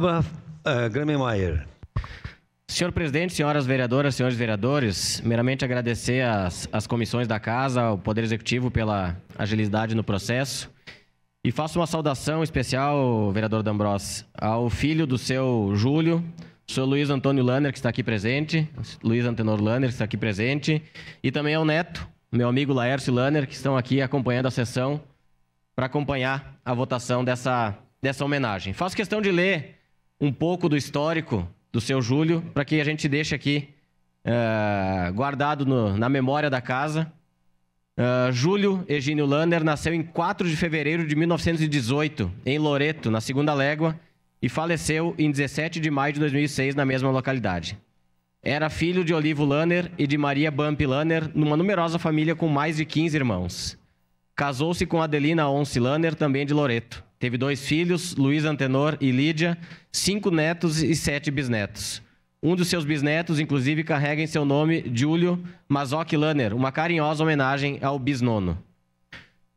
Alba uh, eh, Senhor presidente, senhoras vereadoras, senhores vereadores, meramente agradecer às, comissões da Casa, ao Poder Executivo pela agilidade no processo. E faço uma saudação especial, vereador D'Ambrós, ao filho do seu Júlio, senhor Luiz Antônio Lanner, que está aqui presente. Luiz Antenor Lanner, que está aqui presente. E também ao Neto, meu amigo Laércio Lanner, que estão aqui acompanhando a sessão para acompanhar a votação dessa, dessa homenagem. Faço questão de ler um pouco do histórico do seu Júlio, para que a gente deixe aqui uh, guardado no, na memória da casa. Uh, Júlio Egínio Lanner nasceu em 4 de fevereiro de 1918, em Loreto, na Segunda Légua, e faleceu em 17 de maio de 2006, na mesma localidade. Era filho de Olivo Lanner e de Maria Bamp Lanner, numa numerosa família com mais de 15 irmãos. Casou-se com Adelina Once Lanner, também de Loreto. Teve dois filhos, Luiz Antenor e Lídia, cinco netos e sete bisnetos. Um dos seus bisnetos, inclusive, carrega em seu nome Júlio Mazoc Lanner, uma carinhosa homenagem ao bisnono.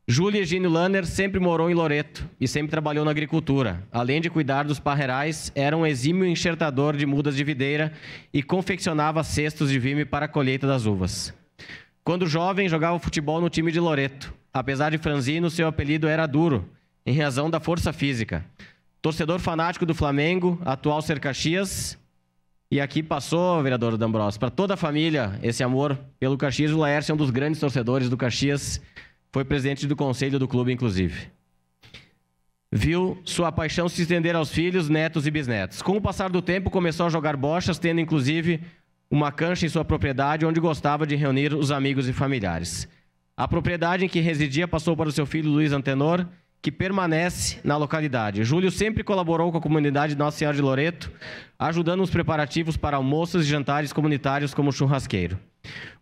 Júlio Egínio Lanner sempre morou em Loreto e sempre trabalhou na agricultura. Além de cuidar dos parreirais, era um exímio enxertador de mudas de videira e confeccionava cestos de vime para a colheita das uvas. Quando jovem, jogava futebol no time de Loreto. Apesar de franzino, seu apelido era Duro, em razão da força física. Torcedor fanático do Flamengo, atual Ser Caxias. E aqui passou, vereador Dambros para toda a família esse amor pelo Caxias. O Laércio é um dos grandes torcedores do Caxias. Foi presidente do conselho do clube, inclusive. Viu sua paixão se estender aos filhos, netos e bisnetos. Com o passar do tempo, começou a jogar bochas, tendo inclusive uma cancha em sua propriedade, onde gostava de reunir os amigos e familiares. A propriedade em que residia passou para o seu filho Luiz Antenor, que permanece na localidade. Júlio sempre colaborou com a comunidade Nossa Senhora de Loreto, ajudando os preparativos para almoços e jantares comunitários como churrasqueiro.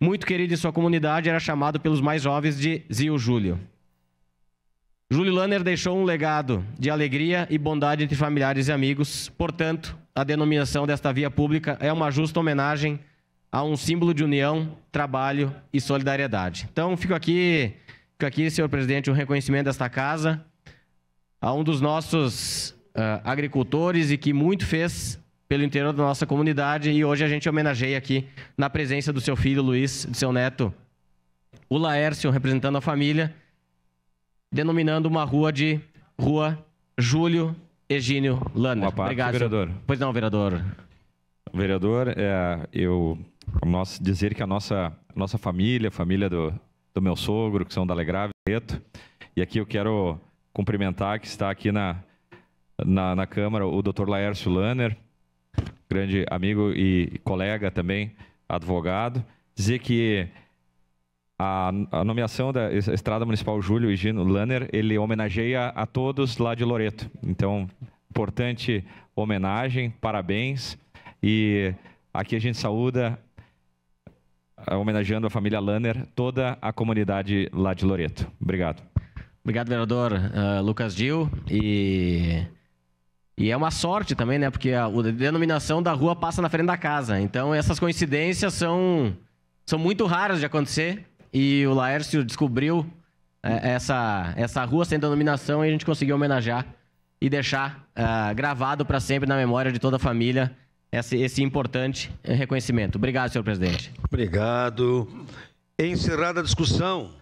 Muito querido em sua comunidade, era chamado pelos mais jovens de Zio Júlio. Júlio Lanner deixou um legado de alegria e bondade entre familiares e amigos, portanto, a denominação desta via pública é uma justa homenagem a um símbolo de união, trabalho e solidariedade. Então, fico aqui, fico aqui, senhor presidente, o um reconhecimento desta casa, a um dos nossos uh, agricultores e que muito fez pelo interior da nossa comunidade. E hoje a gente homenageia aqui, na presença do seu filho Luiz, de seu neto, o Laércio, representando a família, denominando uma rua de Rua Júlio Egínio Lander. Opa Obrigado, vereador. Senhor. Pois não, vereador. Vereador, é, eu nós dizer que a nossa nossa família, a família do, do meu sogro, que são da Alegrave, e aqui eu quero cumprimentar que está aqui na, na, na Câmara o Dr. Laércio Lanner, grande amigo e colega também, advogado, dizer que a, a nomeação da Estrada Municipal Júlio e Gino Lanner, ele homenageia a todos lá de Loreto. Então, importante homenagem, parabéns. E aqui a gente saúda, homenageando a família Lanner, toda a comunidade lá de Loreto. Obrigado. Obrigado, vereador uh, Lucas Gil. E, e é uma sorte também, né? Porque a, a, denominação da rua passa na frente da casa. Então, essas coincidências são, são muito raras de acontecer. E o Laércio descobriu eh, essa, essa rua sem denominação e a gente conseguiu homenagear e deixar uh, gravado para sempre na memória de toda a família esse, esse importante reconhecimento. Obrigado, senhor presidente. Obrigado. Encerrada a discussão.